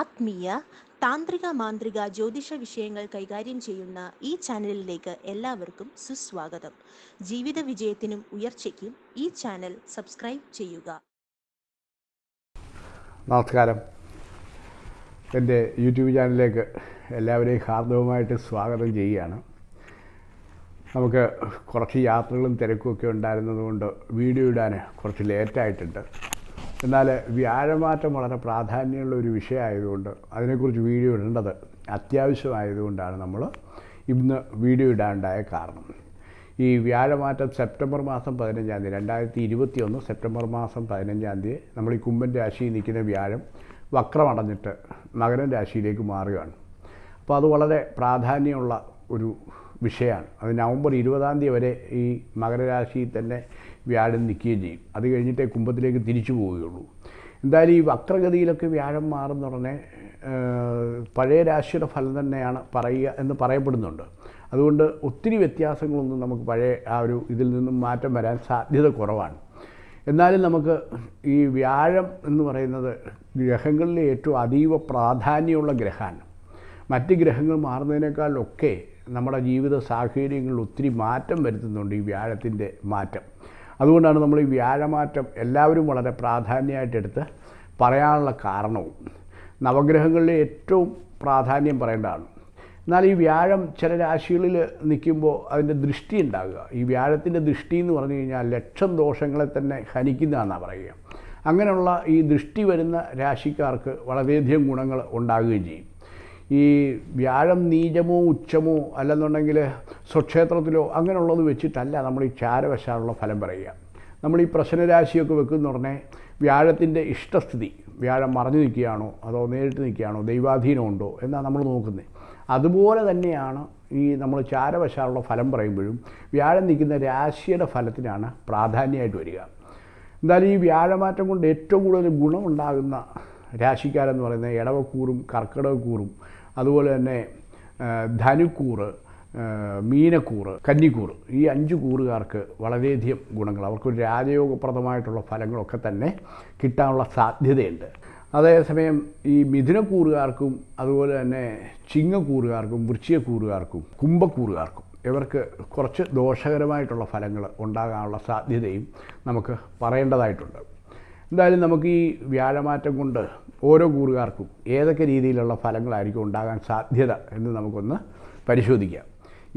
ആത്മീയ താന്ത്രിക മാന്ത്രിക ജ്യോതിഷ വിഷയങ്ങൾ കൈകാര്യം ചെയ്യുന്ന ഈ ചാനലിലേക്ക് എല്ലാവർക്കും സുസ്വാഗതം ജീവിത വിജയത്തിനും ഉയർച്ചയ്ക്കും ഈ ചാനൽ സബ്സ്ക്രൈബ് ചെയ്യുക നമസ്കാരം എൻ്റെ യൂട്യൂബ് ചാനലിലേക്ക് എല്ലാവരെയും ഹാർദവുമായിട്ട് സ്വാഗതം ചെയ്യുകയാണ് നമുക്ക് കുറച്ച് യാത്രകളും തിരക്കുമൊക്കെ ഉണ്ടായിരുന്നതുകൊണ്ട് വീഡിയോ ഇടാൻ കുറച്ച് ലേറ്റായിട്ടുണ്ട് എന്നാൽ വ്യാഴമാറ്റം വളരെ പ്രാധാന്യമുള്ള ഒരു വിഷയമായതുകൊണ്ട് അതിനെക്കുറിച്ച് വീഡിയോ ഇടേണ്ടത് അത്യാവശ്യമായതുകൊണ്ടാണ് നമ്മൾ ഇന്ന് വീഡിയോ ഇടാനുണ്ടായ കാരണം ഈ വ്യാഴമാറ്റം സെപ്റ്റംബർ മാസം പതിനഞ്ചാം തീയതി രണ്ടായിരത്തി ഇരുപത്തി ഒന്ന് സെപ്റ്റംബർ മാസം പതിനഞ്ചാം തീയതി നമ്മൾ ഈ കുംഭൻ രാശിയിൽ നിൽക്കുന്ന വ്യാഴം വക്രമടഞ്ഞിട്ട് മകരം രാശിയിലേക്ക് മാറുകയാണ് അപ്പോൾ അത് വളരെ പ്രാധാന്യമുള്ള ഒരു വിഷയമാണ് അത് നവംബർ ഇരുപതാം തീയതി വരെ ഈ മകരരാശിയിൽ തന്നെ വ്യാഴം നിൽക്കുകയും ചെയ്യും അത് കഴിഞ്ഞിട്ടേ കുംഭത്തിലേക്ക് തിരിച്ചു പോവുകയുള്ളൂ എന്തായാലും ഈ വക്രഗതിയിലൊക്കെ വ്യാഴം മാറുന്ന ഉടനെ പഴയ രാശിയുടെ ഫലം തന്നെയാണ് പറയുക എന്ന് പറയപ്പെടുന്നുണ്ട് അതുകൊണ്ട് ഒത്തിരി വ്യത്യാസങ്ങളൊന്നും നമുക്ക് പഴയ ആ ഒരു ഇതിൽ നിന്നും മാറ്റം വരാൻ സാധ്യത കുറവാണ് എന്നാലും നമുക്ക് ഈ വ്യാഴം എന്ന് പറയുന്നത് ഗ്രഹങ്ങളിലെ ഏറ്റവും അതീവ പ്രാധാന്യമുള്ള ഗ്രഹമാണ് മറ്റ് ഗ്രഹങ്ങൾ മാറുന്നതിനേക്കാളൊക്കെ നമ്മുടെ ജീവിത സാഹചര്യങ്ങളിൽ ഒത്തിരി മാറ്റം വരുത്തുന്നുണ്ട് ഈ വ്യാഴത്തിൻ്റെ മാറ്റം അതുകൊണ്ടാണ് നമ്മൾ ഈ വ്യാഴമാറ്റം എല്ലാവരും വളരെ പ്രാധാന്യമായിട്ടെടുത്ത് പറയാനുള്ള കാരണവും നവഗ്രഹങ്ങളിലെ ഏറ്റവും പ്രാധാന്യം പറയേണ്ടതാണ് എന്നാൽ ഈ വ്യാഴം ചില രാശികളിൽ നിൽക്കുമ്പോൾ അതിൻ്റെ ദൃഷ്ടി ഉണ്ടാകുക ഈ വ്യാഴത്തിൻ്റെ ദൃഷ്ടി എന്ന് പറഞ്ഞു കഴിഞ്ഞാൽ ലക്ഷം ദോഷങ്ങളെ തന്നെ ഹനിക്കുന്നതാണെന്നാണ് പറയുക അങ്ങനെയുള്ള ഈ ദൃഷ്ടി വരുന്ന രാശിക്കാർക്ക് വളരെയധികം ഗുണങ്ങൾ ഉണ്ടാകുകയും ചെയ്യും ഈ വ്യാഴം നീചമോ ഉച്ചമോ അല്ലെന്നുണ്ടെങ്കിൽ സ്വക്ഷേത്രത്തിലോ അങ്ങനെയുള്ളത് വെച്ചിട്ടല്ല നമ്മൾ ഈ ചാരവശാലുള്ള ഫലം പറയുക നമ്മൾ ഈ പ്രശ്നരാശിയൊക്കെ വെക്കുന്ന പറഞ്ഞാൽ വ്യാഴത്തിൻ്റെ ഇഷ്ടസ്ഥിതി വ്യാഴം മറഞ്ഞു നിൽക്കുകയാണോ അതോ നേരിട്ട് നിൽക്കുകയാണോ ദൈവാധീനമുണ്ടോ എന്നാണ് നമ്മൾ നോക്കുന്നത് അതുപോലെ തന്നെയാണ് ഈ നമ്മൾ ചാരവശാലുള്ള ഫലം പറയുമ്പോഴും വ്യാഴം നിൽക്കുന്ന രാശിയുടെ ഫലത്തിനാണ് പ്രാധാന്യമായിട്ട് വരിക എന്തായാലും ഈ വ്യാഴമാറ്റം കൊണ്ട് ഏറ്റവും കൂടുതൽ ഗുണമുണ്ടാകുന്ന രാശിക്കാരെന്ന് പറയുന്നത് ഇടവക്കൂറും കർക്കിടകക്കൂറും അതുപോലെ തന്നെ ധനുക്കൂറ് മീനക്കൂറ് കന്നിക്കൂറ് ഈ അഞ്ച് കൂറുകാർക്ക് വളരെയധികം ഗുണങ്ങൾ അവർക്കൊരു രാജയോഗപ്രദമായിട്ടുള്ള ഫലങ്ങളൊക്കെ തന്നെ കിട്ടാനുള്ള സാധ്യതയുണ്ട് അതേസമയം ഈ മിഥുനക്കൂറുകാർക്കും അതുപോലെ തന്നെ ചിങ്ങക്കൂറുകാർക്കും വൃശ്ചികക്കൂറുകാർക്കും കുംഭക്കൂറുകാർക്കും ഇവർക്ക് കുറച്ച് ദോഷകരമായിട്ടുള്ള ഫലങ്ങൾ ഉണ്ടാകാനുള്ള സാധ്യതയും നമുക്ക് പറയേണ്ടതായിട്ടുണ്ട് എന്തായാലും നമുക്ക് ഈ വ്യാഴമാറ്റം കൊണ്ട് ഓരോ കൂറുകാർക്കും ഏതൊക്കെ രീതിയിലുള്ള ഫലങ്ങളായിരിക്കും ഉണ്ടാകാൻ സാധ്യത എന്ന് നമുക്കൊന്ന് പരിശോധിക്കാം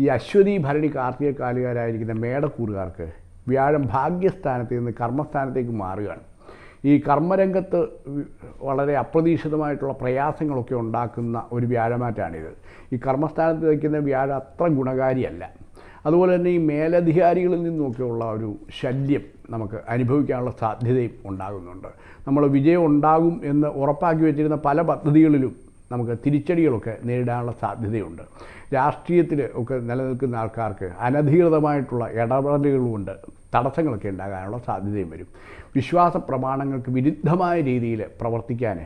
ഈ അശ്വതി ഭരണി കാർത്തിക കാലുകാരായിരിക്കുന്ന മേടക്കൂറുകാർക്ക് വ്യാഴം ഭാഗ്യസ്ഥാനത്ത് നിന്ന് കർമ്മസ്ഥാനത്തേക്ക് മാറുകയാണ് ഈ കർമ്മരംഗത്ത് വളരെ അപ്രതീക്ഷിതമായിട്ടുള്ള പ്രയാസങ്ങളൊക്കെ ഉണ്ടാക്കുന്ന ഒരു വ്യാഴമാറ്റാണിത് ഈ കർമ്മസ്ഥാനത്ത് വയ്ക്കുന്ന വ്യാഴം അത്ര ഗുണകാരിയല്ല അതുപോലെ തന്നെ ഈ മേലധികാരികളിൽ നിന്നൊക്കെയുള്ള ഒരു ശല്യം നമുക്ക് അനുഭവിക്കാനുള്ള സാധ്യതയും ഉണ്ടാകുന്നുണ്ട് നമ്മൾ വിജയം ഉണ്ടാകും എന്ന് ഉറപ്പാക്കി വെച്ചിരുന്ന പല പദ്ധതികളിലും നമുക്ക് തിരിച്ചടികളൊക്കെ നേരിടാനുള്ള സാധ്യതയുണ്ട് രാഷ്ട്രീയത്തിൽ ഒക്കെ നിലനിൽക്കുന്ന ആൾക്കാർക്ക് അനധികൃതമായിട്ടുള്ള ഇടപെടലുകളുമുണ്ട് തടസ്സങ്ങളൊക്കെ ഉണ്ടാകാനുള്ള സാധ്യതയും വരും വിശ്വാസ പ്രമാണങ്ങൾക്ക് വിരുദ്ധമായ രീതിയിൽ പ്രവർത്തിക്കാൻ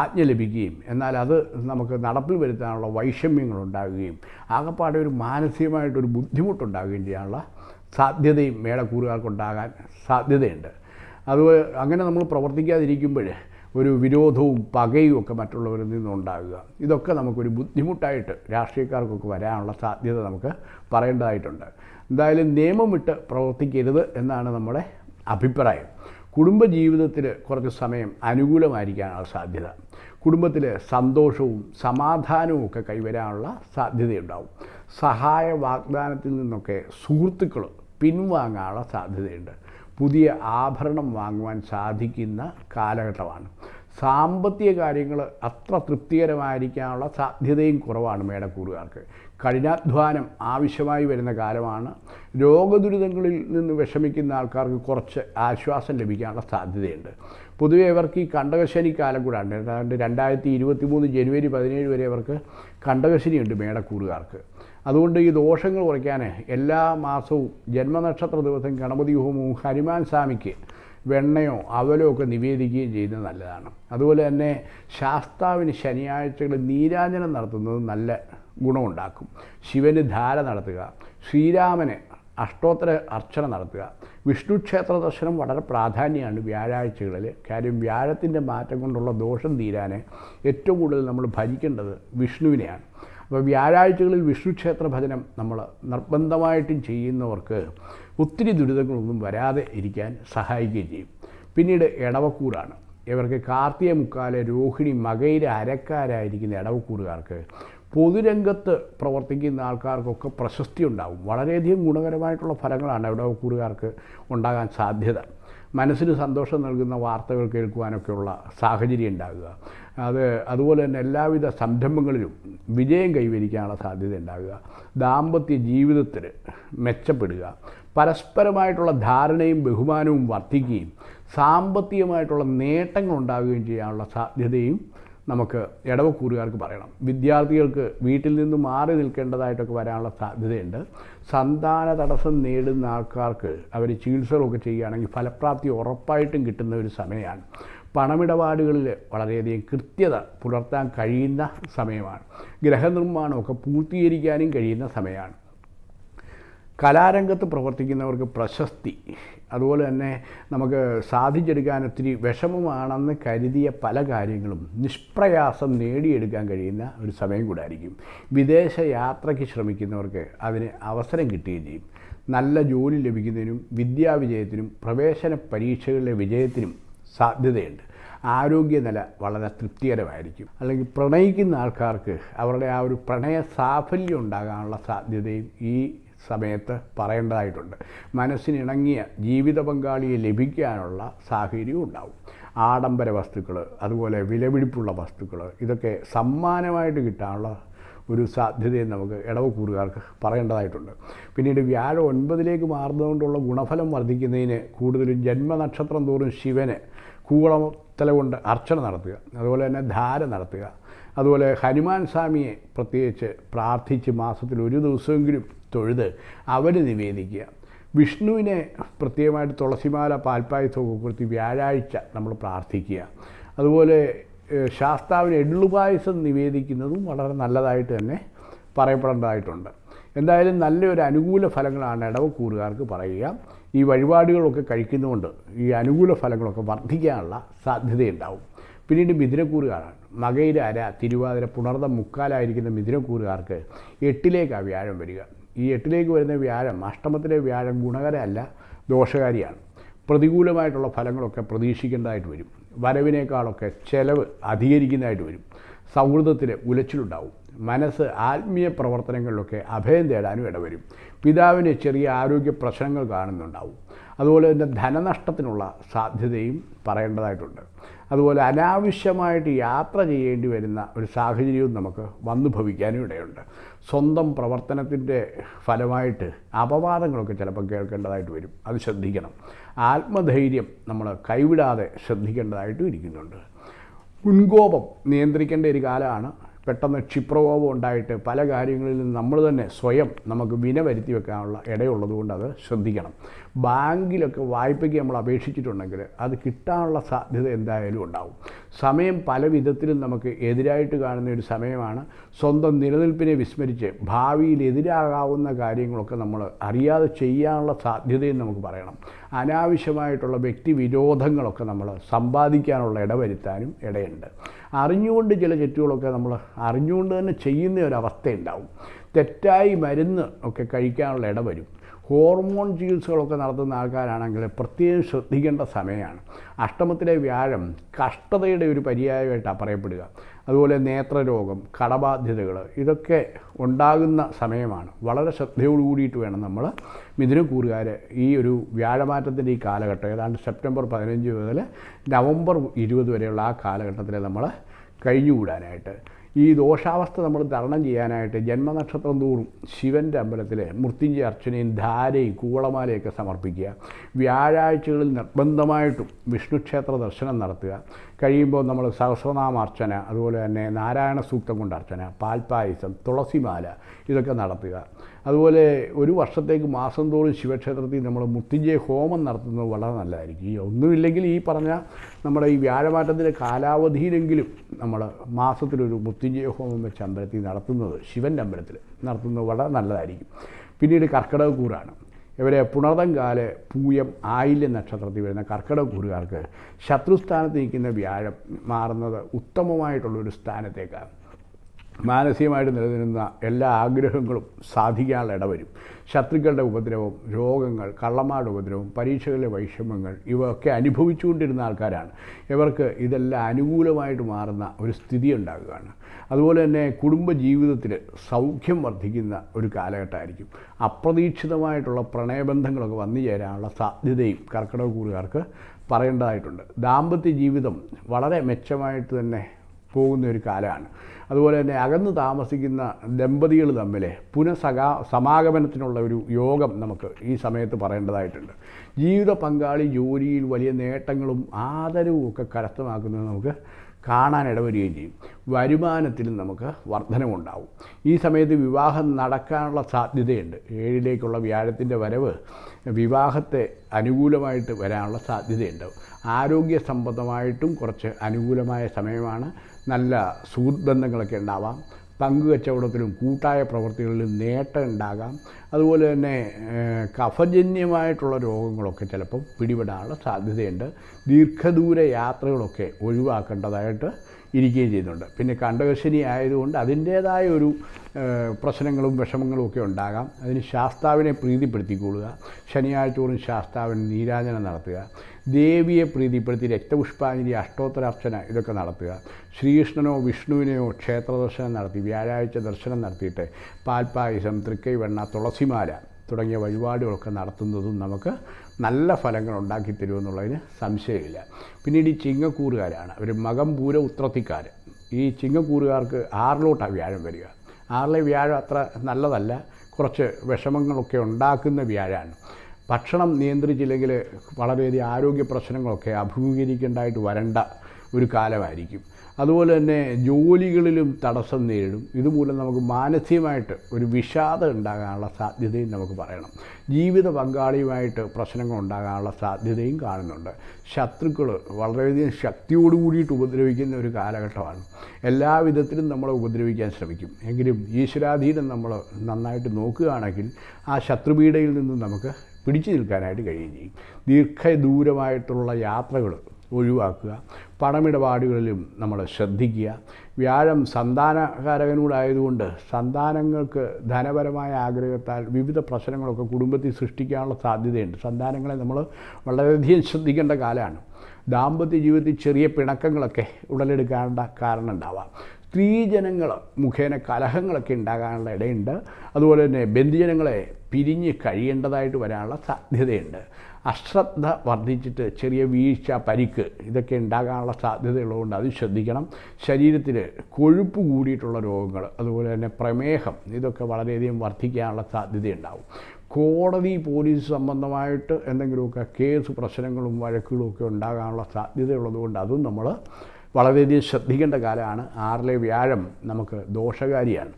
ആജ്ഞ ലഭിക്കുകയും എന്നാൽ അത് നമുക്ക് നടപ്പിൽ വരുത്താനുള്ള വൈഷമ്യങ്ങളുണ്ടാകുകയും ആകെപ്പാടെ ഒരു മാനസികമായിട്ടൊരു ബുദ്ധിമുട്ടുണ്ടാകുകയും ചെയ്യാനുള്ള സാധ്യതയും മേളക്കൂറുകാർക്കുണ്ടാകാൻ സാധ്യതയുണ്ട് അത് അങ്ങനെ നമ്മൾ പ്രവർത്തിക്കാതിരിക്കുമ്പോൾ ഒരു വിരോധവും പകയും ഒക്കെ മറ്റുള്ളവരിൽ നിന്നുണ്ടാകുക ഇതൊക്കെ നമുക്കൊരു ബുദ്ധിമുട്ടായിട്ട് രാഷ്ട്രീയക്കാർക്കൊക്കെ വരാനുള്ള സാധ്യത നമുക്ക് പറയേണ്ടതായിട്ടുണ്ട് എന്തായാലും നിയമം വിട്ട് പ്രവർത്തിക്കരുത് എന്നാണ് നമ്മുടെ അഭിപ്രായം കുടുംബജീവിതത്തിൽ കുറച്ച് സമയം അനുകൂലമായിരിക്കാനുള്ള സാധ്യത കുടുംബത്തിൽ സന്തോഷവും സമാധാനവും ഒക്കെ കൈവരാനുള്ള സാധ്യതയുണ്ടാവും സഹായ വാഗ്ദാനത്തിൽ നിന്നൊക്കെ സുഹൃത്തുക്കളും പിൻവാങ്ങാനുള്ള സാധ്യതയുണ്ട് പുതിയ ആഭരണം വാങ്ങുവാൻ സാധിക്കുന്ന കാലഘട്ടമാണ് സാമ്പത്തിക കാര്യങ്ങൾ അത്ര തൃപ്തികരമായിരിക്കാനുള്ള സാധ്യതയും കുറവാണ് മേടക്കൂറുകാർക്ക് കഠിനാധ്വാനം ആവശ്യമായി വരുന്ന കാലമാണ് രോഗദുരിതങ്ങളിൽ നിന്ന് വിഷമിക്കുന്ന ആൾക്കാർക്ക് കുറച്ച് ആശ്വാസം ലഭിക്കാനുള്ള സാധ്യതയുണ്ട് പൊതുവെ അവർക്ക് ഈ കണ്ടകശനി കാലം കൂടാണ് ഏതാണ്ട് രണ്ടായിരത്തി ഇരുപത്തി മൂന്ന് ജനുവരി പതിനേഴ് വരെ അവർക്ക് കണ്ടകശനിയുണ്ട് മേടക്കൂറുകാർക്ക് അതുകൊണ്ട് ഈ ദോഷങ്ങൾ കുറയ്ക്കാൻ എല്ലാ മാസവും ജന്മനക്ഷത്ര ദിവസം ഗണപതി ഹോമവും ഹനുമാൻ സ്വാമിക്ക് വെണ്ണയോ അവലോ ഒക്കെ നിവേദിക്കുകയും ചെയ്യുന്നത് നല്ലതാണ് അതുപോലെ തന്നെ ശാസ്താവിന് ശനിയാഴ്ചകൾ നീരാഞ്ജനം നടത്തുന്നത് നല്ല ഗുണമുണ്ടാക്കും ശിവന് ധാര നടത്തുക ശ്രീരാമന് അഷ്ടോത്തര അർച്ചന നടത്തുക വിഷ്ണു ക്ഷേത്ര ദർശനം വളരെ പ്രാധാന്യമാണ് വ്യാഴാഴ്ചകളിൽ കാര്യം വ്യാഴത്തിൻ്റെ മാറ്റം കൊണ്ടുള്ള ദോഷം തീരാൻ ഏറ്റവും കൂടുതൽ നമ്മൾ ഭരിക്കേണ്ടത് വിഷ്ണുവിനെയാണ് അപ്പോൾ വ്യാഴാഴ്ചകളിൽ വിഷ്ണുക്ഷേത്ര ഭജനം നമ്മൾ നിർബന്ധമായിട്ടും ചെയ്യുന്നവർക്ക് ഒത്തിരി ദുരിതങ്ങളൊന്നും വരാതെ ഇരിക്കാൻ സഹായിക്കുകയും ചെയ്യും പിന്നീട് ഇടവക്കൂറാണ് ഇവർക്ക് കാർത്തിക മുക്കാലെ രോഹിണി മകയിലെ അരക്കാരായിരിക്കുന്ന ഇടവക്കൂറുകാർക്ക് പൊതുരംഗത്ത് പ്രവർത്തിക്കുന്ന ആൾക്കാർക്കൊക്കെ പ്രശസ്തി ഉണ്ടാകും വളരെയധികം ഗുണകരമായിട്ടുള്ള ഫലങ്ങളാണ് ഇടവക്കൂറുകാർക്ക് ഉണ്ടാകാൻ സാധ്യത മനസ്സിന് സന്തോഷം നൽകുന്ന വാർത്തകൾ കേൾക്കുവാനൊക്കെയുള്ള സാഹചര്യം ഉണ്ടാകുക അത് അതുപോലെ തന്നെ എല്ലാവിധ സംരംഭങ്ങളിലും വിജയം കൈവരിക്കാനുള്ള സാധ്യത ഉണ്ടാകുക ദാമ്പത്യ ജീവിതത്തിൽ മെച്ചപ്പെടുക പരസ്പരമായിട്ടുള്ള ധാരണയും ബഹുമാനവും വർദ്ധിക്കുകയും സാമ്പത്തികമായിട്ടുള്ള നേട്ടങ്ങൾ ഉണ്ടാവുകയും ചെയ്യാനുള്ള സാധ്യതയും നമുക്ക് ഇടവക്കൂറുകാർക്ക് പറയണം വിദ്യാർത്ഥികൾക്ക് വീട്ടിൽ നിന്ന് മാറി നിൽക്കേണ്ടതായിട്ടൊക്കെ വരാനുള്ള സാധ്യതയുണ്ട് സന്താന തടസ്സം നേടുന്ന ആൾക്കാർക്ക് അവർ ചികിത്സകളൊക്കെ ചെയ്യുകയാണെങ്കിൽ ഫലപ്രാപ്തി ഉറപ്പായിട്ടും കിട്ടുന്ന ഒരു സമയമാണ് പണമിടപാടുകളിൽ വളരെയധികം കൃത്യത പുലർത്താൻ കഴിയുന്ന സമയമാണ് ഗ്രഹനിർമ്മാണമൊക്കെ പൂർത്തീകരിക്കാനും കഴിയുന്ന സമയമാണ് കലാരംഗത്ത് പ്രവർത്തിക്കുന്നവർക്ക് പ്രശസ്തി അതുപോലെ തന്നെ നമുക്ക് സാധിച്ചെടുക്കാൻ ഒത്തിരി വിഷമമാണെന്ന് കരുതിയ പല കാര്യങ്ങളും നിഷ്പ്രയാസം നേടിയെടുക്കാൻ കഴിയുന്ന ഒരു സമയം ആയിരിക്കും വിദേശ യാത്രയ്ക്ക് ശ്രമിക്കുന്നവർക്ക് അതിന് അവസരം കിട്ടുകയും ചെയ്യും നല്ല ജോലി ലഭിക്കുന്നതിനും വിദ്യാവിജയത്തിനും പ്രവേശന പരീക്ഷകളിലെ വിജയത്തിനും സാധ്യതയുണ്ട് ആരോഗ്യനില വളരെ തൃപ്തികരമായിരിക്കും അല്ലെങ്കിൽ പ്രണയിക്കുന്ന ആൾക്കാർക്ക് അവരുടെ ആ ഒരു പ്രണയ സാഫല്യം ഉണ്ടാകാനുള്ള സാധ്യതയും ഈ സമയത്ത് പറയേണ്ടതായിട്ടുണ്ട് മനസ്സിനിണങ്ങിയ ജീവിത പങ്കാളിയെ ലഭിക്കാനുള്ള സാഹചര്യവും ഉണ്ടാവും ആഡംബര വസ്തുക്കൾ അതുപോലെ വിലപിടിപ്പുള്ള വസ്തുക്കൾ ഇതൊക്കെ സമ്മാനമായിട്ട് കിട്ടാനുള്ള ഒരു സാധ്യതയും നമുക്ക് കൂറുകാർക്ക് പറയേണ്ടതായിട്ടുണ്ട് പിന്നീട് വ്യാഴം ഒൻപതിലേക്ക് മാറുന്നതുകൊണ്ടുള്ള ഗുണഫലം വർദ്ധിക്കുന്നതിന് കൂടുതലും ജന്മനക്ഷത്രം തോറും ശിവന് കൂവളത്തല കൊണ്ട് അർച്ചന നടത്തുക അതുപോലെ തന്നെ ധാര നടത്തുക അതുപോലെ ഹനുമാൻ സ്വാമിയെ പ്രത്യേകിച്ച് പ്രാർത്ഥിച്ച് മാസത്തിൽ ഒരു ദിവസമെങ്കിലും തൊഴുത് അവർ നിവേദിക്കുക വിഷ്ണുവിനെ പ്രത്യേകമായിട്ട് തുളസിമാല പാൽപ്പായസമൊക്കെ കൊടുത്ത് വ്യാഴാഴ്ച നമ്മൾ പ്രാർത്ഥിക്കുക അതുപോലെ ശാസ്താവിന് എള്ളുപായസം നിവേദിക്കുന്നതും വളരെ നല്ലതായിട്ട് തന്നെ പറയപ്പെടേണ്ടതായിട്ടുണ്ട് എന്തായാലും നല്ലൊരു അനുകൂല ഫലങ്ങളാണ് ഇടവക്കൂറുകാർക്ക് പറയുക ഈ വഴിപാടുകളൊക്കെ കഴിക്കുന്നതുകൊണ്ട് ഈ അനുകൂല ഫലങ്ങളൊക്കെ വർദ്ധിക്കാനുള്ള സാധ്യതയുണ്ടാവും പിന്നീട് മിഥുനക്കൂറുകാരാണ് അര തിരുവാതിര പുണർന്ന മുക്കാലായിരിക്കുന്ന മിഥുനക്കൂറുകാർക്ക് എട്ടിലേക്ക് ആ വ്യാഴം വരിക ഈ എട്ടിലേക്ക് വരുന്ന വ്യാഴം അഷ്ടമത്തിലെ വ്യാഴം ഗുണകരമല്ല ദോഷകാരിയാണ് പ്രതികൂലമായിട്ടുള്ള ഫലങ്ങളൊക്കെ പ്രതീക്ഷിക്കേണ്ടതായിട്ട് വരും വരവിനേക്കാളൊക്കെ ചെലവ് അധികരിക്കുന്നതായിട്ട് വരും സൗഹൃദത്തിൽ ഉലച്ചിലുണ്ടാവും മനസ്സ് ആത്മീയ പ്രവർത്തനങ്ങളിലൊക്കെ അഭയം തേടാനും ഇടവരും പിതാവിന് ചെറിയ ആരോഗ്യ പ്രശ്നങ്ങൾ കാണുന്നുണ്ടാവും അതുപോലെ തന്നെ ധനനഷ്ടത്തിനുള്ള സാധ്യതയും പറയേണ്ടതായിട്ടുണ്ട് അതുപോലെ അനാവശ്യമായിട്ട് യാത്ര ചെയ്യേണ്ടി വരുന്ന ഒരു സാഹചര്യവും നമുക്ക് വന്നു ഭവിക്കാനും ഇടയുണ്ട് സ്വന്തം പ്രവർത്തനത്തിൻ്റെ ഫലമായിട്ട് അപവാദങ്ങളൊക്കെ ചിലപ്പോൾ കേൾക്കേണ്ടതായിട്ട് വരും അത് ശ്രദ്ധിക്കണം ആത്മധൈര്യം നമ്മൾ കൈവിടാതെ ശ്രദ്ധിക്കേണ്ടതായിട്ടും ഇരിക്കുന്നുണ്ട് മുൻകോപം നിയന്ത്രിക്കേണ്ട ഒരു കാലമാണ് പെട്ടെന്ന് ക്ഷിപ്രകോപം ഉണ്ടായിട്ട് പല കാര്യങ്ങളിൽ നിന്ന് നമ്മൾ തന്നെ സ്വയം നമുക്ക് വിന വരുത്തി വെക്കാനുള്ള ഇടയുള്ളതുകൊണ്ട് അത് ശ്രദ്ധിക്കണം ബാങ്കിലൊക്കെ വായ്പയ്ക്ക് നമ്മൾ അപേക്ഷിച്ചിട്ടുണ്ടെങ്കിൽ അത് കിട്ടാനുള്ള സാധ്യത എന്തായാലും ഉണ്ടാവും സമയം പല വിധത്തിലും നമുക്ക് എതിരായിട്ട് കാണുന്ന ഒരു സമയമാണ് സ്വന്തം നിലനിൽപ്പിനെ വിസ്മരിച്ച് ഭാവിയിൽ എതിരാകാവുന്ന കാര്യങ്ങളൊക്കെ നമ്മൾ അറിയാതെ ചെയ്യാനുള്ള സാധ്യതയും നമുക്ക് പറയണം അനാവശ്യമായിട്ടുള്ള വ്യക്തി വിരോധങ്ങളൊക്കെ നമ്മൾ സമ്പാദിക്കാനുള്ള ഇടവരുത്താനും ഇടയുണ്ട് അറിഞ്ഞുകൊണ്ട് ചില തെറ്റുകളൊക്കെ നമ്മൾ അറിഞ്ഞുകൊണ്ട് തന്നെ ചെയ്യുന്ന ഒരവസ്ഥയുണ്ടാവും തെറ്റായി മരുന്ന് ഒക്കെ കഴിക്കാനുള്ള ഇടവരും ഹോർമോൺ ചികിത്സകളൊക്കെ നടത്തുന്ന ആൾക്കാരാണെങ്കിൽ പ്രത്യേകം ശ്രദ്ധിക്കേണ്ട സമയമാണ് അഷ്ടമത്തിലെ വ്യാഴം കഷ്ടതയുടെ ഒരു പര്യായമായിട്ടാണ് പറയപ്പെടുക അതുപോലെ നേത്രരോഗം കടബാധ്യതകൾ ഇതൊക്കെ ഉണ്ടാകുന്ന സമയമാണ് വളരെ ശ്രദ്ധയോടു കൂടിയിട്ട് വേണം നമ്മൾ മിഥുനക്കൂറുകാർ ഈ ഒരു വ്യാഴമാറ്റത്തിൻ്റെ ഈ കാലഘട്ടം ഏതാണ്ട് സെപ്റ്റംബർ പതിനഞ്ച് മുതൽ നവംബർ ഇരുപത് വരെയുള്ള ആ കാലഘട്ടത്തിൽ നമ്മൾ കഴിഞ്ഞുകൂടാനായിട്ട് ഈ ദോഷാവസ്ഥ നമ്മൾ തരണം ചെയ്യാനായിട്ട് ജന്മനക്ഷത്രം തോറും ശിവൻ്റെ അമ്പലത്തിൽ മൃത്യുഞ്ജയ അർച്ചനയും ധാരയും കൂവളമാലയൊക്കെ സമർപ്പിക്കുക വ്യാഴാഴ്ചകളിൽ നിർബന്ധമായിട്ടും വിഷ്ണുക്ഷേത്ര ദർശനം നടത്തുക കഴിയുമ്പോൾ നമ്മൾ സഹസ്രനാമാർച്ചന അതുപോലെ തന്നെ നാരായണ സൂക്തം കൊണ്ട് അർച്ചന പാൽപ്പായസം തുളസിമാല ഇതൊക്കെ നടത്തുക അതുപോലെ ഒരു വർഷത്തേക്ക് മാസം തോറും ശിവക്ഷേത്രത്തിൽ നമ്മൾ മുത്തിജയ ഹോമം നടത്തുന്നത് വളരെ നല്ലതായിരിക്കും ഒന്നുമില്ലെങ്കിൽ ഈ പറഞ്ഞ നമ്മുടെ ഈ വ്യാഴമാറ്റത്തിൻ്റെ കാലാവധിയിലെങ്കിലും നമ്മൾ മാസത്തിലൊരു മുത്തിജയ ഹോമം വെച്ച് അമ്പലത്തിൽ നടത്തുന്നത് ശിവൻ്റെ അമ്പലത്തിൽ നടത്തുന്നത് വളരെ നല്ലതായിരിക്കും പിന്നീട് കർക്കിടക കൂറാണ് ഇവരെ പുണർതങ്കാല് പൂയം ആയില്യ നക്ഷത്രത്തിൽ വരുന്ന കർക്കിടക കൂറുകാർക്ക് ശത്രുസ്ഥാനത്ത് നിൽക്കുന്ന വ്യാഴം മാറുന്നത് ഉത്തമമായിട്ടുള്ളൊരു സ്ഥാനത്തേക്കാണ് മാനസികമായിട്ട് നിലനിരുന്ന എല്ലാ ആഗ്രഹങ്ങളും സാധിക്കാനുള്ള ഇടവരും ശത്രുക്കളുടെ ഉപദ്രവം രോഗങ്ങൾ കള്ളമാരുടെ ഉപദ്രവം പരീക്ഷകളിലെ വൈഷമ്യങ്ങൾ ഇവയൊക്കെ അനുഭവിച്ചുകൊണ്ടിരുന്ന ആൾക്കാരാണ് ഇവർക്ക് ഇതെല്ലാം അനുകൂലമായിട്ട് മാറുന്ന ഒരു സ്ഥിതി ഉണ്ടാകുകയാണ് അതുപോലെ തന്നെ കുടുംബജീവിതത്തിൽ സൗഖ്യം വർദ്ധിക്കുന്ന ഒരു കാലഘട്ടമായിരിക്കും അപ്രതീക്ഷിതമായിട്ടുള്ള പ്രണയബന്ധങ്ങളൊക്കെ വന്നു ചേരാനുള്ള സാധ്യതയും കർക്കിടകക്കൂറുകാർക്ക് പറയേണ്ടതായിട്ടുണ്ട് ദാമ്പത്യ ജീവിതം വളരെ മെച്ചമായിട്ട് തന്നെ പോകുന്ന ഒരു കാലമാണ് അതുപോലെ തന്നെ അകന്ന് താമസിക്കുന്ന ദമ്പതികൾ തമ്മിൽ പുനഃസഗാ സമാഗമനത്തിനുള്ള ഒരു യോഗം നമുക്ക് ഈ സമയത്ത് പറയേണ്ടതായിട്ടുണ്ട് ജീവിത പങ്കാളി ജോലിയിൽ വലിയ നേട്ടങ്ങളും ആദരവും ഒക്കെ കരസ്ഥമാക്കുന്നത് നമുക്ക് കാണാൻ ഇടവരികയും ചെയ്യും വരുമാനത്തിൽ നമുക്ക് വർധനമുണ്ടാവും ഈ സമയത്ത് വിവാഹം നടക്കാനുള്ള സാധ്യതയുണ്ട് ഏഴിലേക്കുള്ള വ്യാഴത്തിൻ്റെ വരവ് വിവാഹത്തെ അനുകൂലമായിട്ട് വരാനുള്ള സാധ്യതയുണ്ട് ആരോഗ്യ സംബന്ധമായിട്ടും കുറച്ച് അനുകൂലമായ സമയമാണ് നല്ല സുഹൃത്ത് ഉണ്ടാവാം പങ്കുവച്ചവടത്തിലും കൂട്ടായ പ്രവൃത്തികളിലും നേട്ടം ഉണ്ടാകാം അതുപോലെ തന്നെ കഫജന്യമായിട്ടുള്ള രോഗങ്ങളൊക്കെ ചിലപ്പം പിടിപെടാനുള്ള സാധ്യതയുണ്ട് ദീർഘദൂര യാത്രകളൊക്കെ ഒഴിവാക്കേണ്ടതായിട്ട് ഇരിക്കുകയും ചെയ്യുന്നുണ്ട് പിന്നെ കണ്ടകശനി ആയതുകൊണ്ട് അതിൻ്റേതായ ഒരു പ്രശ്നങ്ങളും വിഷമങ്ങളും ഒക്കെ ഉണ്ടാകാം അതിന് ശാസ്താവിനെ പ്രീതിപ്പെടുത്തിക്കൊള്ളുക ശനിയാഴ്ച ശാസ്താവിന് നീരാജനം നടത്തുക ദേവിയെ പ്രീതിപ്പെടുത്തി രക്തപുഷ്പാഞ്ജലി അഷ്ടോത്തരാർച്ചന ഇതൊക്കെ നടത്തുക ശ്രീകൃഷ്ണനോ വിഷ്ണുവിനെയോ ക്ഷേത്രദർശനം നടത്തി വ്യാഴാഴ്ച ദർശനം നടത്തിയിട്ട് പാൽപ്പായസം തൃക്കൈവെണ്ണ തുളസിമാല തുടങ്ങിയ വഴിപാടുകളൊക്കെ നടത്തുന്നതും നമുക്ക് നല്ല ഫലങ്ങൾ ഉണ്ടാക്കി തരുമെന്നുള്ളതിന് സംശയമില്ല പിന്നീട് ഈ ചിങ്ങക്കൂറുകാരാണ് അവർ മകംപൂര ഉത്രത്തിക്കാർ ഈ ചിങ്ങക്കൂറുകാർക്ക് ആറിലോട്ടാണ് വ്യാഴം വരിക ആറിലെ വ്യാഴം അത്ര നല്ലതല്ല കുറച്ച് വിഷമങ്ങളൊക്കെ ഉണ്ടാക്കുന്ന വ്യാഴമാണ് ഭക്ഷണം നിയന്ത്രിച്ചില്ലെങ്കിൽ വളരെയധികം ആരോഗ്യ പ്രശ്നങ്ങളൊക്കെ അഭിമുഖീകരിക്കേണ്ടതായിട്ട് വരേണ്ട ഒരു കാലമായിരിക്കും അതുപോലെ തന്നെ ജോലികളിലും തടസ്സം നേരിടും ഇതുമൂലം നമുക്ക് മാനസികമായിട്ട് ഒരു വിഷാദം ഉണ്ടാകാനുള്ള സാധ്യതയും നമുക്ക് പറയണം ജീവിത പങ്കാളിയുമായിട്ട് പ്രശ്നങ്ങൾ ഉണ്ടാകാനുള്ള സാധ്യതയും കാണുന്നുണ്ട് ശത്രുക്കൾ വളരെയധികം ശക്തിയോട് കൂടിയിട്ട് ഉപദ്രവിക്കുന്ന ഒരു കാലഘട്ടമാണ് എല്ലാ വിധത്തിലും നമ്മളെ ഉപദ്രവിക്കാൻ ശ്രമിക്കും എങ്കിലും ഈശ്വരാധീനം നമ്മൾ നന്നായിട്ട് നോക്കുകയാണെങ്കിൽ ആ ശത്രുപീഠയിൽ നിന്ന് നമുക്ക് പിടിച്ചു നിൽക്കാനായിട്ട് കഴിയുകയും ചെയ്യും ദീർഘദൂരമായിട്ടുള്ള യാത്രകൾ ഒഴിവാക്കുക പണമിടപാടുകളിലും നമ്മൾ ശ്രദ്ധിക്കുക വ്യാഴം സന്താനകാരകനോടായതുകൊണ്ട് സന്താനങ്ങൾക്ക് ധനപരമായ ആഗ്രഹത്താൽ വിവിധ പ്രശ്നങ്ങളൊക്കെ കുടുംബത്തിൽ സൃഷ്ടിക്കാനുള്ള സാധ്യതയുണ്ട് സന്താനങ്ങളെ നമ്മൾ വളരെയധികം ശ്രദ്ധിക്കേണ്ട കാലമാണ് ദാമ്പത്യ ജീവിതത്തിൽ ചെറിയ പിണക്കങ്ങളൊക്കെ ഉടലെടുക്കേണ്ട കാരണം ഉണ്ടാവാം സ്ത്രീജനങ്ങൾ മുഖേന കലഹങ്ങളൊക്കെ ഉണ്ടാകാനുള്ള ഇടയുണ്ട് അതുപോലെ തന്നെ ബന്ധുജനങ്ങളെ പിരിഞ്ഞ് കഴിയേണ്ടതായിട്ട് വരാനുള്ള സാധ്യതയുണ്ട് അശ്രദ്ധ വർദ്ധിച്ചിട്ട് ചെറിയ വീഴ്ച പരിക്ക് ഇതൊക്കെ ഉണ്ടാകാനുള്ള സാധ്യതയുള്ളതുകൊണ്ട് അത് ശ്രദ്ധിക്കണം ശരീരത്തിൽ കൊഴുപ്പ് കൂടിയിട്ടുള്ള രോഗങ്ങൾ അതുപോലെ തന്നെ പ്രമേഹം ഇതൊക്കെ വളരെയധികം വർദ്ധിക്കാനുള്ള സാധ്യതയുണ്ടാവും കോടതി പോലീസ് സംബന്ധമായിട്ട് എന്തെങ്കിലുമൊക്കെ കേസ് പ്രശ്നങ്ങളും വഴക്കുകളും ഒക്കെ ഉണ്ടാകാനുള്ള സാധ്യതയുള്ളതുകൊണ്ട് അതും നമ്മൾ വളരെയധികം ശ്രദ്ധിക്കേണ്ട കാലമാണ് ആറിലെ വ്യാഴം നമുക്ക് ദോഷകാരിയാണ്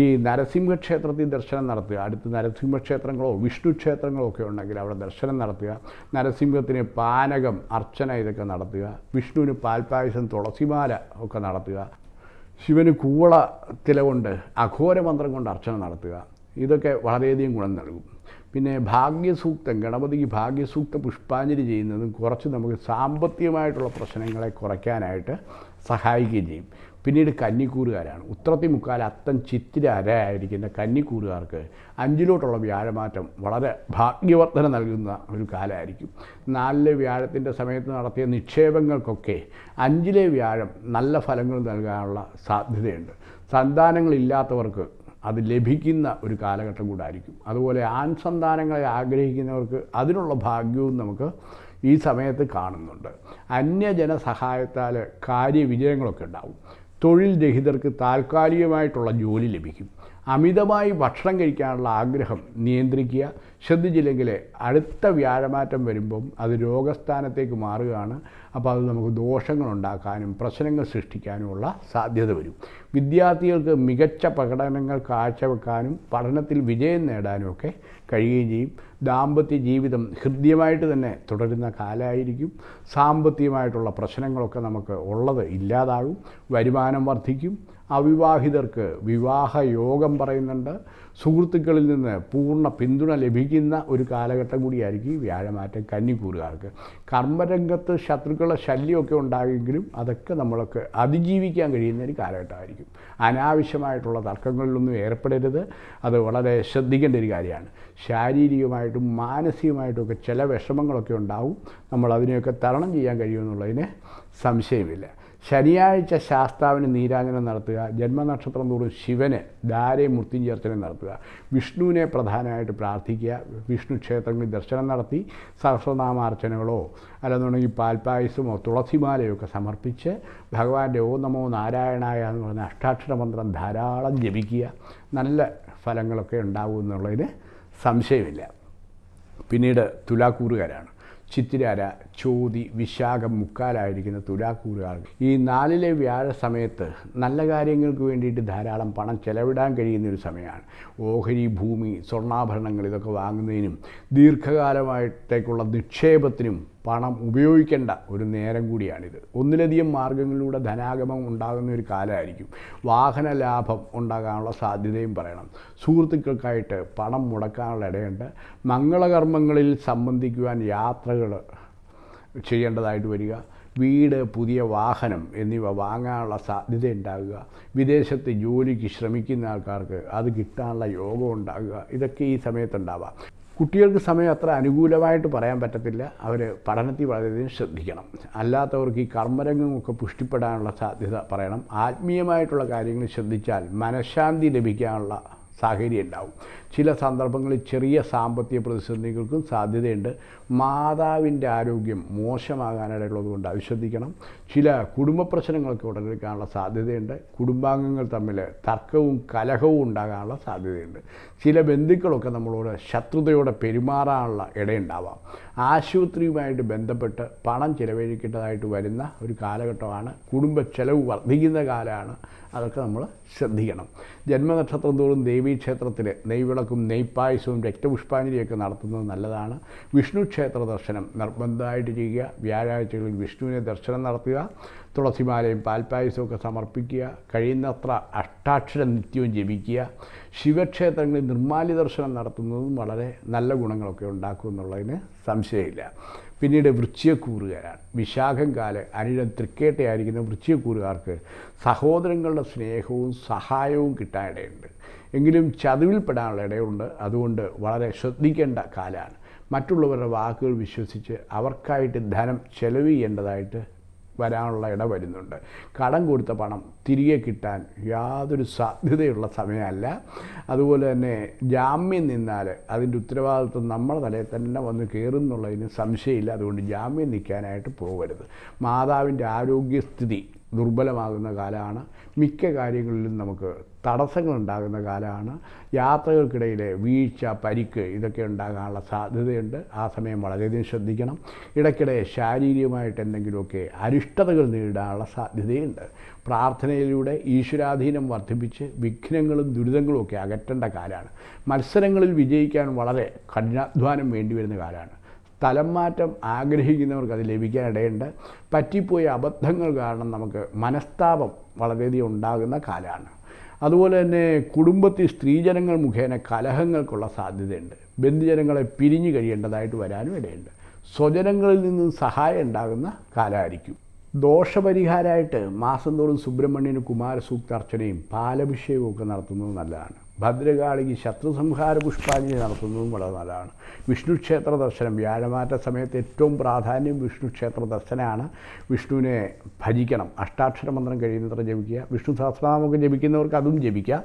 ഈ നരസിംഹക്ഷേത്രത്തിൽ ദർശനം നടത്തുക അടുത്ത് നരസിംഹക്ഷേത്രങ്ങളോ വിഷ്ണു ക്ഷേത്രങ്ങളോ ഒക്കെ ഉണ്ടെങ്കിൽ അവിടെ ദർശനം നടത്തുക നരസിംഹത്തിന് പാനകം അർച്ചന ഇതൊക്കെ നടത്തുക വിഷ്ണുവിന് പാൽപ്പായസം തുളസിമാല ഒക്കെ നടത്തുക ശിവന് കൂവള തിലകൊണ്ട് അഘോരമന്ത്രം കൊണ്ട് അർച്ചന നടത്തുക ഇതൊക്കെ വളരെയധികം ഗുണം നൽകും പിന്നെ ഭാഗ്യസൂക്തം ഗണപതിക്ക് ഭാഗ്യസൂക്ത പുഷ്പാഞ്ജലി ചെയ്യുന്നതും കുറച്ച് നമുക്ക് സാമ്പത്തികമായിട്ടുള്ള പ്രശ്നങ്ങളെ കുറയ്ക്കാനായിട്ട് സഹായിക്കുകയും ചെയ്യും പിന്നീട് കന്നിക്കൂറുകാരാണ് ഉത്രത്തി മുക്കാൽ അത്തം ചിത്തിര അരയായിരിക്കുന്ന കന്നിക്കൂറുകാർക്ക് അഞ്ചിലോട്ടുള്ള വ്യാഴമാറ്റം വളരെ ഭാഗ്യവർദ്ധന നൽകുന്ന ഒരു കാലമായിരിക്കും നാലിലെ വ്യാഴത്തിൻ്റെ സമയത്ത് നടത്തിയ നിക്ഷേപങ്ങൾക്കൊക്കെ അഞ്ചിലെ വ്യാഴം നല്ല ഫലങ്ങൾ നൽകാനുള്ള സാധ്യതയുണ്ട് സന്താനങ്ങളില്ലാത്തവർക്ക് അത് ലഭിക്കുന്ന ഒരു കാലഘട്ടം കൂടായിരിക്കും അതുപോലെ ആൺ സന്താനങ്ങളെ ആഗ്രഹിക്കുന്നവർക്ക് അതിനുള്ള ഭാഗ്യവും നമുക്ക് ഈ സമയത്ത് കാണുന്നുണ്ട് അന്യജന സഹായത്താൽ കാര്യവിജയങ്ങളൊക്കെ ഉണ്ടാവും തൊഴിൽ രഹിതർക്ക് താൽക്കാലികമായിട്ടുള്ള ജോലി ലഭിക്കും അമിതമായി ഭക്ഷണം കഴിക്കാനുള്ള ആഗ്രഹം നിയന്ത്രിക്കുക ശ്രദ്ധിച്ചില്ലെങ്കിൽ അടുത്ത വ്യാഴമാറ്റം വരുമ്പം അത് രോഗസ്ഥാനത്തേക്ക് മാറുകയാണ് അപ്പോൾ അത് നമുക്ക് ദോഷങ്ങൾ ഉണ്ടാക്കാനും പ്രശ്നങ്ങൾ സൃഷ്ടിക്കാനുമുള്ള സാധ്യത വരും വിദ്യാർത്ഥികൾക്ക് മികച്ച പ്രകടനങ്ങൾ കാഴ്ചവെക്കാനും പഠനത്തിൽ വിജയം നേടാനും ഒക്കെ കഴിയുകയും ചെയ്യും ദാമ്പത്യ ജീവിതം ഹൃദ്യമായിട്ട് തന്നെ തുടരുന്ന കാലമായിരിക്കും സാമ്പത്തികമായിട്ടുള്ള പ്രശ്നങ്ങളൊക്കെ നമുക്ക് ഉള്ളത് ഇല്ലാതാകും വരുമാനം വർദ്ധിക്കും അവിവാഹിതർക്ക് വിവാഹ യോഗം പറയുന്നുണ്ട് സുഹൃത്തുക്കളിൽ നിന്ന് പൂർണ്ണ പിന്തുണ ലഭിക്കുന്ന ഒരു കാലഘട്ടം കൂടിയായിരിക്കും ഈ വ്യാഴമാറ്റം കന്നിക്കൂറുകാർക്ക് കർമ്മരംഗത്ത് ശത്രുക്കളുടെ ശല്യമൊക്കെ ഉണ്ടാകുമെങ്കിലും അതൊക്കെ നമ്മളൊക്കെ അതിജീവിക്കാൻ കഴിയുന്ന ഒരു കാലഘട്ടമായിരിക്കും അനാവശ്യമായിട്ടുള്ള തർക്കങ്ങളിലൊന്നും ഏർപ്പെടരുത് അത് വളരെ ശ്രദ്ധിക്കേണ്ട ഒരു കാര്യമാണ് ശാരീരികമായിട്ടും മാനസികമായിട്ടുമൊക്കെ ചില വിഷമങ്ങളൊക്കെ ഉണ്ടാവും നമ്മൾ അതിനെയൊക്കെ തരണം ചെയ്യാൻ കഴിയുമെന്നുള്ളതിന് സംശയമില്ല ശനിയാഴ്ച ശാസ്താവിന് നീരാജനം നടത്തുക ജന്മനക്ഷത്രം തോറും ശിവന് ധാരയെ മൃത്യുഞ്ചേർച്ചനം നടത്തുക വിഷ്ണുവിനെ പ്രധാനമായിട്ട് പ്രാർത്ഥിക്കുക വിഷ്ണു ക്ഷേത്രങ്ങളിൽ ദർശനം നടത്തി സഹസ്രനാമാർച്ചനകളോ അല്ലെന്നുണ്ടെങ്കിൽ പാൽപ്പായസമോ ഒക്കെ സമർപ്പിച്ച് ഭഗവാന്റെ ഓ നമോ നാരായണായ എന്ന് പറയുന്ന അഷ്ടാക്ഷര മന്ത്രം ധാരാളം ജപിക്കുക നല്ല ഫലങ്ങളൊക്കെ ഉണ്ടാവും എന്നുള്ളതിന് സംശയമില്ല പിന്നീട് തുലാക്കൂറുകാരാണ് ചിത്തിരാര ചോതി വിശാഖം മുക്കാലായിരിക്കുന്ന തുലാക്കൂറുകാർ ഈ നാലിലെ വ്യാഴ സമയത്ത് നല്ല കാര്യങ്ങൾക്ക് വേണ്ടിയിട്ട് ധാരാളം പണം ചെലവിടാൻ കഴിയുന്ന ഒരു സമയമാണ് ഓഹരി ഭൂമി സ്വർണ്ണാഭരണങ്ങൾ ഇതൊക്കെ വാങ്ങുന്നതിനും ദീർഘകാലമായിട്ടേക്കുള്ള നിക്ഷേപത്തിനും പണം ഉപയോഗിക്കേണ്ട ഒരു നേരം കൂടിയാണിത് ഒന്നിലധികം മാർഗങ്ങളിലൂടെ ധനാഗമം ഉണ്ടാകുന്ന ഒരു കാലമായിരിക്കും വാഹന ലാഭം ഉണ്ടാകാനുള്ള സാധ്യതയും പറയണം സുഹൃത്തുക്കൾക്കായിട്ട് പണം മുടക്കാനുള്ള ഇടയുണ്ട് മംഗളകർമ്മങ്ങളിൽ സംബന്ധിക്കുവാൻ യാത്രകൾ ചെയ്യേണ്ടതായിട്ട് വരിക വീട് പുതിയ വാഹനം എന്നിവ വാങ്ങാനുള്ള സാധ്യത ഉണ്ടാകുക വിദേശത്ത് ജോലിക്ക് ശ്രമിക്കുന്ന ആൾക്കാർക്ക് അത് കിട്ടാനുള്ള യോഗം ഉണ്ടാകുക ഇതൊക്കെ ഈ സമയത്തുണ്ടാവാം കുട്ടികൾക്ക് സമയം അത്ര അനുകൂലമായിട്ട് പറയാൻ പറ്റത്തില്ല അവർ പഠനത്തിൽ വളരെയധികം ശ്രദ്ധിക്കണം അല്ലാത്തവർക്ക് ഈ കർമ്മരംഗമൊക്കെ പുഷ്ടിപ്പെടാനുള്ള സാധ്യത പറയണം ആത്മീയമായിട്ടുള്ള കാര്യങ്ങൾ ശ്രദ്ധിച്ചാൽ മനഃശാന്തി ലഭിക്കാനുള്ള സാഹചര്യം ഉണ്ടാവും ചില സന്ദർഭങ്ങളിൽ ചെറിയ സാമ്പത്തിക പ്രതിസന്ധികൾക്കും സാധ്യതയുണ്ട് മാതാവിൻ്റെ ആരോഗ്യം മോശമാകാനിടയുള്ളതുകൊണ്ട് ഔഷധിക്കണം ചില കുടുംബ പ്രശ്നങ്ങളൊക്കെ ഉടനെടുക്കാനുള്ള സാധ്യതയുണ്ട് കുടുംബാംഗങ്ങൾ തമ്മിൽ തർക്കവും കലഹവും ഉണ്ടാകാനുള്ള സാധ്യതയുണ്ട് ചില ബന്ധുക്കളൊക്കെ നമ്മളോട് ശത്രുതയോടെ പെരുമാറാനുള്ള ഇടയുണ്ടാവാം ആശുപത്രിയുമായിട്ട് ബന്ധപ്പെട്ട് പണം ചിലവഴിക്കേണ്ടതായിട്ട് വരുന്ന ഒരു കാലഘട്ടമാണ് കുടുംബ ചെലവ് വർദ്ധിക്കുന്ന കാലമാണ് അതൊക്കെ നമ്മൾ ശ്രദ്ധിക്കണം ജന്മനക്ഷത്രം തോറും ദേവീക്ഷേത്രത്തിൽ നെയ്വിള വിശേഷങ്ങൾക്കും നെയ്പ്പായസവും രക്തപുഷ്പാഞ്ജലിയൊക്കെ നടത്തുന്നത് നല്ലതാണ് വിഷ്ണു ക്ഷേത്ര ദർശനം നിർബന്ധമായിട്ട് ചെയ്യുക വ്യാഴാഴ്ചകളിൽ വിഷ്ണുവിനെ ദർശനം നടത്തുക തുളസിമാലയും പാൽപ്പായസമൊക്കെ സമർപ്പിക്കുക കഴിയുന്നത്ര അഷ്ടാക്ഷര നിത്യവും ജപിക്കുക ശിവക്ഷേത്രങ്ങളിൽ നിർമാല്യ ദർശനം നടത്തുന്നതും വളരെ നല്ല ഗുണങ്ങളൊക്കെ ഉണ്ടാക്കും എന്നുള്ളതിന് സംശയമില്ല പിന്നീട് വൃശ്ചയക്കൂറുകാരാണ് വിശാഖം കാല അനിഴം തൃക്കേട്ടയായിരിക്കുന്ന വൃശ്ചയക്കൂറുകാർക്ക് സഹോദരങ്ങളുടെ സ്നേഹവും സഹായവും കിട്ടാനിടയുണ്ട് എങ്കിലും ചതിവിൽപ്പെടാനുള്ള ഇടയുണ്ട് അതുകൊണ്ട് വളരെ ശ്രദ്ധിക്കേണ്ട കാലമാണ് മറ്റുള്ളവരുടെ വാക്കുകൾ വിശ്വസിച്ച് അവർക്കായിട്ട് ധനം ചെലവ് ചെയ്യേണ്ടതായിട്ട് വരാനുള്ള ഇട വരുന്നുണ്ട് കടം കൊടുത്ത പണം തിരികെ കിട്ടാൻ യാതൊരു സാധ്യതയുള്ള സമയമല്ല അതുപോലെ തന്നെ ജാമ്യം നിന്നാൽ അതിൻ്റെ ഉത്തരവാദിത്വം നമ്മളെ തലയിൽ തന്നെ വന്ന് കയറുന്നുള്ളതിന് സംശയമില്ല അതുകൊണ്ട് ജാമ്യം നിൽക്കാനായിട്ട് പോകരുത് മാതാവിൻ്റെ ആരോഗ്യസ്ഥിതി ദുർബലമാകുന്ന കാലമാണ് മിക്ക കാര്യങ്ങളിലും നമുക്ക് തടസ്സങ്ങളുണ്ടാകുന്ന കാലമാണ് യാത്രകൾക്കിടയിൽ വീഴ്ച പരിക്ക് ഇതൊക്കെ ഉണ്ടാകാനുള്ള സാധ്യതയുണ്ട് ആ സമയം വളരെയധികം ശ്രദ്ധിക്കണം ഇടയ്ക്കിടെ ശാരീരികമായിട്ട് എന്തെങ്കിലുമൊക്കെ അരിഷ്ടതകൾ നേരിടാനുള്ള സാധ്യതയുണ്ട് പ്രാർത്ഥനയിലൂടെ ഈശ്വരാധീനം വർദ്ധിപ്പിച്ച് വിഘ്നങ്ങളും ദുരിതങ്ങളും ഒക്കെ അകറ്റേണ്ട കാലമാണ് മത്സരങ്ങളിൽ വിജയിക്കാൻ വളരെ കഠിനാധ്വാനം വേണ്ടിവരുന്ന കാലമാണ് സ്ഥലം മാറ്റം ആഗ്രഹിക്കുന്നവർക്ക് അത് ലഭിക്കാനിടയുണ്ട് പറ്റിപ്പോയ അബദ്ധങ്ങൾ കാരണം നമുക്ക് മനസ്താപം വളരെയധികം ഉണ്ടാകുന്ന കാലമാണ് അതുപോലെ തന്നെ കുടുംബത്തിൽ സ്ത്രീജനങ്ങൾ മുഖേന കലഹങ്ങൾക്കുള്ള സാധ്യതയുണ്ട് ബന്ധുജനങ്ങളെ പിരിഞ്ഞു കഴിയേണ്ടതായിട്ട് വരാനും ഇടയുണ്ട് സ്വജനങ്ങളിൽ നിന്നും സഹായം ഉണ്ടാകുന്ന കാലമായിരിക്കും ദോഷപരിഹാരമായിട്ട് മാസം തോറും സുബ്രഹ്മണ്യനും കുമാരസൂക്ത അർച്ചനയും പാലഭിഷേകവും ഒക്കെ നടത്തുന്നത് നല്ലതാണ് ശത്രു സംഹാര പുഷ്പാഞ്ജലി നടത്തുന്നതും വളരെ നല്ലതാണ് വിഷ്ണു ക്ഷേത്ര ദർശനം വ്യാഴമാറ്റ സമയത്ത് ഏറ്റവും പ്രാധാന്യം വിഷ്ണു ക്ഷേത്ര ദർശനമാണ് വിഷ്ണുവിനെ ഭജിക്കണം അഷ്ടാക്ഷര മന്ത്രം കഴിയുന്നത്ര ജപിക്കുക വിഷ്ണു സഹസ്രനാമൊക്കെ ജപിക്കുന്നവർക്ക് അതും ജപിക്കുക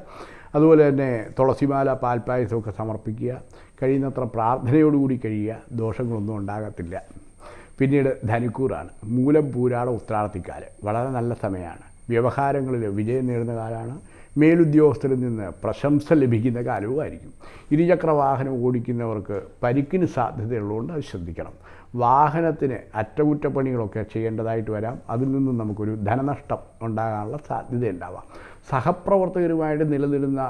അതുപോലെ തന്നെ തുളസിമാല പാൽപ്പായസമൊക്കെ സമർപ്പിക്കുക കഴിയുന്നത്ര പ്രാർത്ഥനയോടുകൂടി കഴിയുക ദോഷങ്ങളൊന്നും ഉണ്ടാകത്തില്ല പിന്നീട് ധനിക്കൂറാണ് മൂലം പൂരാട ഉത്രാടത്തിക്കാല് വളരെ നല്ല സമയമാണ് വ്യവഹാരങ്ങളിൽ വിജയം നേടുന്ന കാലമാണ് മേലുദ്യോഗസ്ഥരിൽ നിന്ന് പ്രശംസ ലഭിക്കുന്ന കാലവുമായിരിക്കും വാഹനം ഓടിക്കുന്നവർക്ക് പരിക്കിന് സാധ്യതയുള്ളതുകൊണ്ട് അത് ശ്രദ്ധിക്കണം വാഹനത്തിന് അറ്റകുറ്റപ്പണികളൊക്കെ ചെയ്യേണ്ടതായിട്ട് വരാം അതിൽ നിന്നും നമുക്കൊരു ധനനഷ്ടം ഉണ്ടാകാനുള്ള ഉണ്ടാവാം സഹപ്രവർത്തകരുമായിട്ട് നിലനിരുന്ന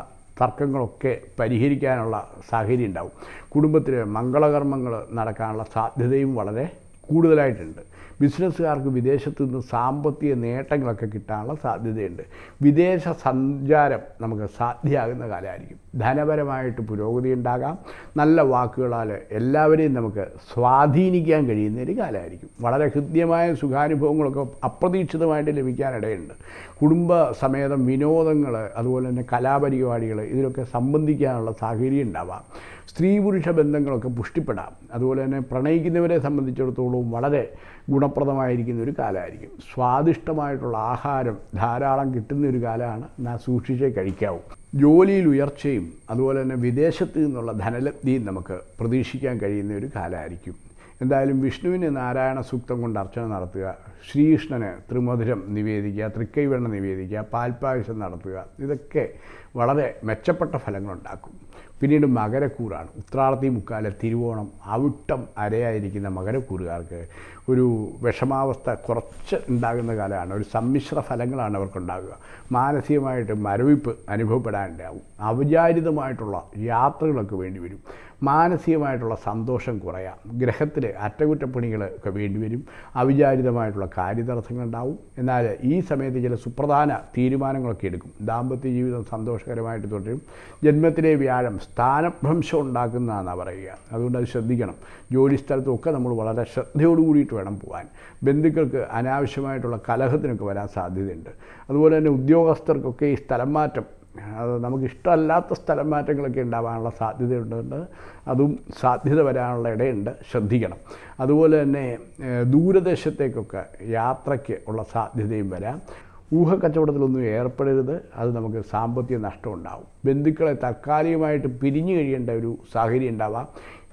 തർക്കങ്ങളൊക്കെ പരിഹരിക്കാനുള്ള സാഹചര്യം ഉണ്ടാവും കുടുംബത്തിലെ മംഗളകർമ്മങ്ങൾ നടക്കാനുള്ള സാധ്യതയും വളരെ കൂടുതലായിട്ടുണ്ട് ബിസിനസ്സുകാർക്ക് വിദേശത്തു നിന്ന് സാമ്പത്തിക നേട്ടങ്ങളൊക്കെ കിട്ടാനുള്ള സാധ്യതയുണ്ട് വിദേശ സഞ്ചാരം നമുക്ക് സാധ്യമാകുന്ന കാലമായിരിക്കും ധനപരമായിട്ട് പുരോഗതി ഉണ്ടാകാം നല്ല വാക്കുകളാൽ എല്ലാവരെയും നമുക്ക് സ്വാധീനിക്കാൻ കഴിയുന്ന ഒരു കാലമായിരിക്കും വളരെ ഹൃദ്യമായ സുഖാനുഭവങ്ങളൊക്കെ അപ്രതീക്ഷിതമായിട്ട് ലഭിക്കാനിടയുണ്ട് കുടുംബ സമേതം വിനോദങ്ങൾ അതുപോലെ തന്നെ കലാപരിപാടികൾ ഇതിലൊക്കെ സംബന്ധിക്കാനുള്ള സാഹചര്യം ഉണ്ടാവാം സ്ത്രീ പുരുഷ ബന്ധങ്ങളൊക്കെ പുഷ്ടിപ്പെടാം അതുപോലെ തന്നെ പ്രണയിക്കുന്നവരെ സംബന്ധിച്ചിടത്തോളം വളരെ ഗുണപ്രദമായിരിക്കുന്ന ഒരു കാലമായിരിക്കും സ്വാദിഷ്ടമായിട്ടുള്ള ആഹാരം ധാരാളം കിട്ടുന്ന ഒരു കാലമാണ് നാ സൂക്ഷിച്ചേ കഴിക്കാവൂ ജോലിയിൽ ഉയർച്ചയും അതുപോലെ തന്നെ വിദേശത്ത് നിന്നുള്ള ധനലബ്ധിയും നമുക്ക് പ്രതീക്ഷിക്കാൻ കഴിയുന്ന ഒരു കാലമായിരിക്കും എന്തായാലും വിഷ്ണുവിന് നാരായണ സൂക്തം കൊണ്ട് അർച്ചന നടത്തുക ശ്രീകൃഷ്ണന് ത്രിമധുരം നിവേദിക്കുക തൃക്കൈവെണ്ണ നിവേദിക്കുക പാൽപ്പായസം നടത്തുക ഇതൊക്കെ വളരെ മെച്ചപ്പെട്ട ഫലങ്ങളുണ്ടാക്കും പിന്നീട് മകരക്കൂറാണ് ഉത്രാടത്തി മുക്കാല തിരുവോണം അവിട്ടം അരയായിരിക്കുന്ന മകരക്കൂറുകാർക്ക് ഒരു വിഷമാവസ്ഥ കുറച്ച് ഉണ്ടാകുന്ന കാലമാണ് ഒരു സമ്മിശ്ര ഫലങ്ങളാണ് അവർക്കുണ്ടാകുക മാനസികമായിട്ട് മരവിപ്പ് അനുഭവപ്പെടാനുണ്ടാവും അവചാരിതമായിട്ടുള്ള യാത്രകളൊക്കെ വേണ്ടി വരും മാനസികമായിട്ടുള്ള സന്തോഷം കുറയാം ഗ്രഹത്തിൽ അറ്റകുറ്റപ്പണികൾ ഒക്കെ വേണ്ടിവരും അവിചാരിതമായിട്ടുള്ള കാര്യതടസ്സങ്ങളുണ്ടാവും എന്നാൽ ഈ സമയത്ത് ചില സുപ്രധാന തീരുമാനങ്ങളൊക്കെ എടുക്കും ദാമ്പത്യ ജീവിതം സന്തോഷകരമായിട്ട് തുടരും ജന്മത്തിലെ വ്യാഴം സ്ഥാനഭ്രംശം ഉണ്ടാക്കുന്നതാണ് പറയുക അതുകൊണ്ട് അത് ശ്രദ്ധിക്കണം ജോലിസ്ഥലത്തുമൊക്കെ നമ്മൾ വളരെ ശ്രദ്ധയോടുകൂടിയിട്ട് വേണം പോകാൻ ബന്ധുക്കൾക്ക് അനാവശ്യമായിട്ടുള്ള കലഹത്തിനൊക്കെ വരാൻ സാധ്യതയുണ്ട് അതുപോലെ തന്നെ ഉദ്യോഗസ്ഥർക്കൊക്കെ ഈ സ്ഥലം മാറ്റം അത് നമുക്കിഷ്ടമല്ലാത്ത സ്ഥലം മാറ്റങ്ങളൊക്കെ ഉണ്ടാവാനുള്ള സാധ്യതയുണ്ട് അതും സാധ്യത വരാനുള്ള ഇടയുണ്ട് ശ്രദ്ധിക്കണം അതുപോലെ തന്നെ ദൂരദേശത്തേക്കൊക്കെ യാത്രയ്ക്ക് ഉള്ള സാധ്യതയും വരാം കച്ചവടത്തിലൊന്നും ഏർപ്പെടരുത് അത് നമുക്ക് സാമ്പത്തിക നഷ്ടം ഉണ്ടാകും ബന്ധുക്കളെ താൽക്കാലികമായിട്ട് പിരിഞ്ഞു കഴിയേണ്ട ഒരു സാഹചര്യം ഉണ്ടാവാം